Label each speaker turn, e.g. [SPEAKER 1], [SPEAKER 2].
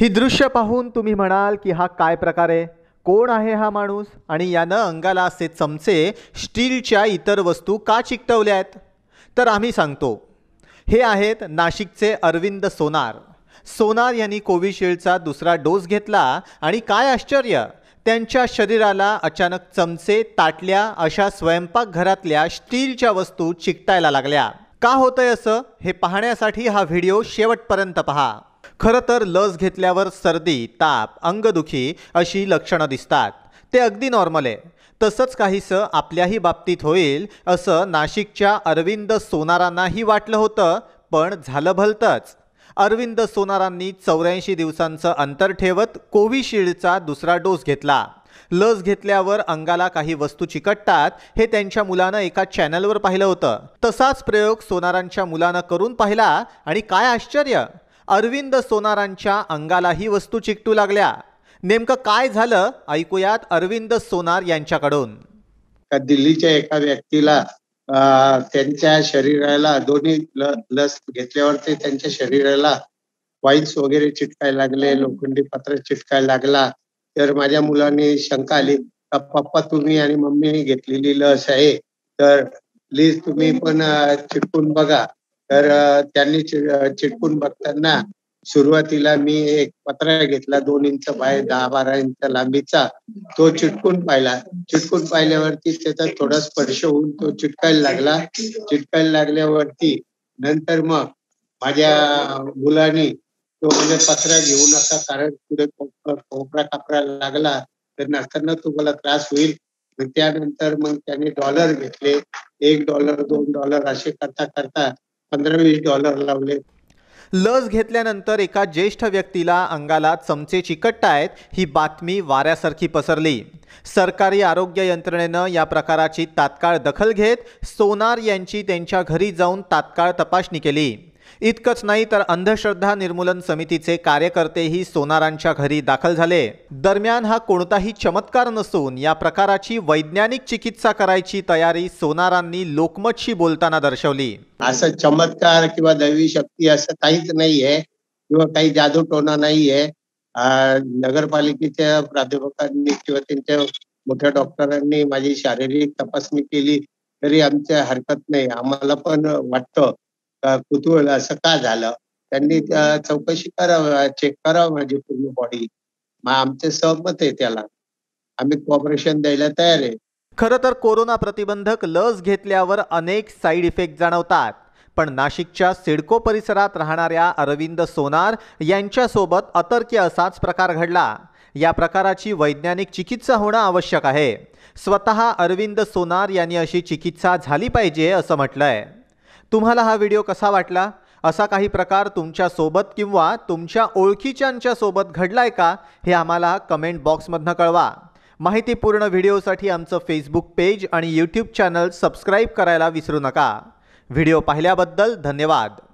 [SPEAKER 1] ही दृश्य पाहून तुम्ही म्हणाल की हा काय प्रकार आहे कोण आहे हा माणूस आणि यानं अंगाला असे चमचे स्टीलच्या इतर वस्तू का चिकटवल्या आहेत तर आम्ही सांगतो हे आहेत नाशिकचे अरविंद सोनार सोनार यांनी कोविशिल्डचा दुसरा डोस घेतला आणि काय आश्चर्य त्यांच्या शरीराला अचानक चमचे ताटल्या अशा स्वयंपाकघरातल्या स्टीलच्या वस्तू चिकटायला लागल्या का होतंय असं हे पाहण्यासाठी हा व्हिडिओ शेवटपर्यंत पहा खरं तर लस घेतल्यावर सर्दी ताप अंगदुखी अशी लक्षणं दिसतात ते अगदी नॉर्मल आहे तसंच काहीसं आपल्याही बाबतीत होईल असं नाशिकच्या अरविंद सोनारांनाही वाटलं होतं पण झालं भलतंच अरविंद सोनारांनी चौऱ्याऐंशी दिवसांचं अंतर ठेवत कोविशिल्डचा दुसरा डोस घेतला लस घेतल्यावर अंगाला काही वस्तू चिकटतात हे त्यांच्या मुलानं एका चॅनलवर पाहिलं होतं तसाच प्रयोग सोनारांच्या मुलानं करून पाहिला आणि काय आश्चर्य अरविंद सोनारांच्या अंगाला ही वस्तू चिकटू लागल्या नेमकं काय झालं ऐकूयात अरविंद सोनार यांच्याकडून दिल्लीच्या
[SPEAKER 2] एका व्यक्तीला त्यांच्या शरीराला दोन्ही लस घेतल्यावर ते त्यांच्या शरीराला वाईट्स वगैरे चिटकायला लागले लोखंडी पत्र चिटकायला लागला तर माझ्या मुलांनी शंका आली पप्पा तुम्ही आणि मम्मीने घेतलेली लस आहे तर प्लीज तुम्ही पण चिटकून बघा तर त्यांनी चिटकून बघताना सुरुवातीला मी एक पत्रा घेतला दोन इंच बाय दहा बारा इंच लांबीचा तो चिटकून पाहिला चिटकून पाहिल्यावरती त्याचा थोडा स्पर्श होऊन तो चिटकायला लागला चिटकायला लागल्यावरती नंतर मग माझ्या मुलाने तो म्हणजे पत्रा घेऊ नका कारण पुढे कोपरा कापरा लागला तर नसताना तुम्हाला त्रास होईल त्यानंतर मग त्याने डॉलर घेतले एक डॉलर दोन डॉलर असे करता करता पंधरा वीस डॉलर लावले
[SPEAKER 1] लस घेतल्यानंतर एका ज्येष्ठ व्यक्तीला अंगाला चमचे आहेत ही बातमी वाऱ्यासारखी पसरली सरकारी आरोग्य यंत्रणेनं या प्रकाराची तात्काळ दखल घेत सोनार यांची त्यांच्या घरी जाऊन तात्काळ तपासणी केली इतकंच नाही तर अंधश्रद्धा निर्मूलन समितीचे कार्यकर्तेही सोनारांच्या घरी दाखल झाले दरम्यान हा कोणताही चमत्कार नसून या प्रकाराची वैज्ञानिक चिकित्सा करायची तयारी सोनारांनी लोकमतशी बोलताना दर्शवली असं
[SPEAKER 2] चमत्कार किंवा दैवी शक्ती असं काहीच नाहीये किंवा काही जादू टोना नाहीये नगरपालिकेच्या प्राध्यापकांनी किंवा त्यांच्या मोठ्या डॉक्टरांनी माझी शारीरिक तपासणी केली तरी आमच्या हरकत नाही आम्हाला पण वाटतं कुतूहल असं का झालं त्यांनी चौकशी करावं चेक करावं माझी पूर्ण बॉडी
[SPEAKER 1] आमचे सहमत आहे त्याला आम्ही कॉपरेशन द्यायला तयार आहे खर तर कोरोना प्रतिबंधक लस घेतल्यावर अनेक साईड इफेक्ट जाणवतात पण नाशिकच्या सिडको परिसरात राहणाऱ्या अरविंद सोनार यांच्या सोबत अतर्क्य असाच प्रकार घडला या प्रकाराची वैज्ञानिक चिकित्सा होणं आवश्यक आहे स्वतः अरविंद सोनार यांनी अशी चिकित्सा झाली पाहिजे असं म्हटलंय तुम्हाला हा व्हिडिओ कसा वाटला असा काही प्रकार तुमच्यासोबत किंवा तुमच्या ओळखीच्यांच्यासोबत घडला आहे का हे आम्हाला कमेंट बॉक्समधनं कळवा माहितीपूर्ण व्हिडिओसाठी आमचं फेसबुक पेज आणि यूट्यूब चॅनल सबस्क्राईब करायला विसरू नका व्हिडिओ पाहिल्याबद्दल धन्यवाद